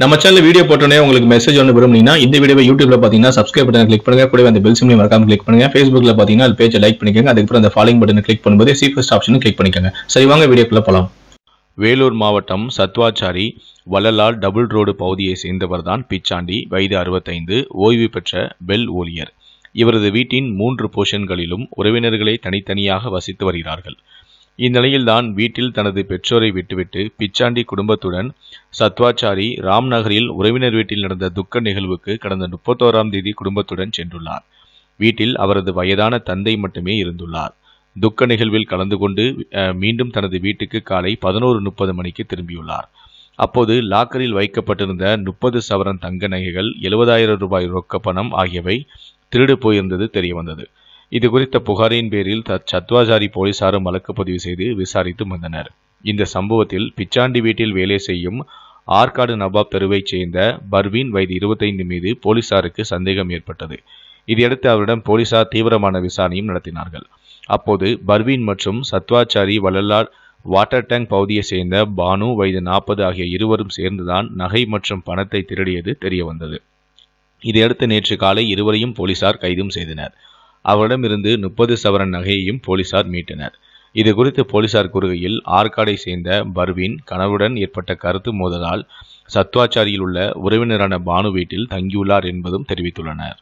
நம்ம channel video போட்டோன்னே உங்களுக்கு மெசேஜ் ஒன்று விரும்புனீங்கன்னா இந்த வீடியோ யூடியூப்ல பார்த்தீங்கன்னா சப்ஸ்கிரைப் பட்டன் கிளிக் பண்ணுங்க கூட அந்த பெல் சிம்லையும் மறக்காம கிளிக் பண்ணுங்க ஃபேஸ்புக்ல பார்த்தீங்கன்னா அது பேஜை லைக் பண்ணிக்கோங்க அதுக்கப்புறம் அந்த ஃபாலோ பட்டன் கிளிக் பண்ணும்போது ஃபஸ்ட் ஆப்ஷன் கிளிக் பண்ணிக்கோங்க சரி வாங்க வீடியோக்குள்ள போலாம் வேலூர் மாவட்டம் சத்வாச்சாரி வள்ளலால் டபுள் ரோடு பகுதியை சேர்ந்தவர் தான் பிச்சாண்டி வயது அறுபத்தைந்து ஓய்வு பெற்ற பெல் ஊழியர் இவரது வீட்டின் மூன்று போஷன்களிலும் உறவினர்களே தனித்தனியாக வசித்து வருகிறார்கள் இந்நிலையில்தான் வீட்டில் தனது பெற்றோரை விட்டுவிட்டு பிச்சாண்டி குடும்பத்துடன் சத்வாச்சாரி ராம்நகரில் உறவினர் வீட்டில் நடந்த துக்க நிகழ்வுக்கு கடந்த முப்பத்தோராம் தேதி குடும்பத்துடன் சென்றுள்ளார் வீட்டில் அவரது வயதான தந்தை மட்டுமே இருந்துள்ளார் துக்க நிகழ்வில் கலந்து கொண்டு மீண்டும் தனது வீட்டுக்கு காலை பதினோரு முப்பது மணிக்கு திரும்பியுள்ளார் அப்போது லாக்கரில் வைக்கப்பட்டிருந்த முப்பது சவரன் தங்க நகைகள் எழுபதாயிரம் ரூபாய் ரொக்க பணம் ஆகியவை திருடு போயிருந்தது தெரியவந்தது இது குறித்த புகாரின் பேரில் சத்வாஜாரி போலீசாரும் வழக்கு பதிவு செய்து விசாரித்து வந்தனர் இந்த சம்பவத்தில் பிச்சாண்டி வீட்டில் வேலை செய்யும் ஆற்காடு நவாப் தெருவைச் சேர்ந்த பர்வீன் வயது இருபத்தைந்து மீது போலீசாருக்கு சந்தேகம் ஏற்பட்டது இதையடுத்து அவரிடம் போலீசார் தீவிரமான விசாரணையும் நடத்தினார்கள் அப்போது பர்வீன் மற்றும் சத்வாச்சாரி வள்ளலார் வாட்டர் டேங்க் பகுதியைச் சேர்ந்த பானு வயது நாற்பது ஆகிய இருவரும் சேர்ந்துதான் நகை மற்றும் பணத்தை திருடியது தெரியவந்தது இதையடுத்து நேற்று காலை இருவரையும் போலீசார் கைதும் செய்தனர் அவரிடமிருந்து முப்பது சவரன் நகையையும் போலீசார் மீட்டனர் இது குறித்து போலீசார் கூறுகையில் ஆற்காடை சேர்ந்த பர்வின் கனவுடன் ஏற்பட்ட கருத்து மோதலால் சத்வாச்சாரியில் உள்ள உறவினரான பானு வீட்டில் தங்கியுள்ளார் என்பதும் தெரிவித்துள்ளனர்